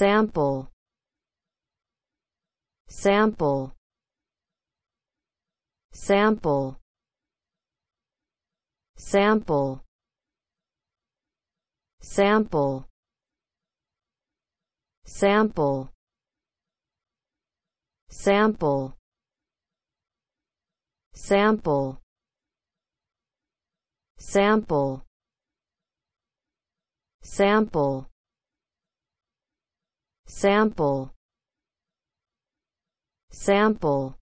sample sample sample sample sample sample sample sample sample sample sample sample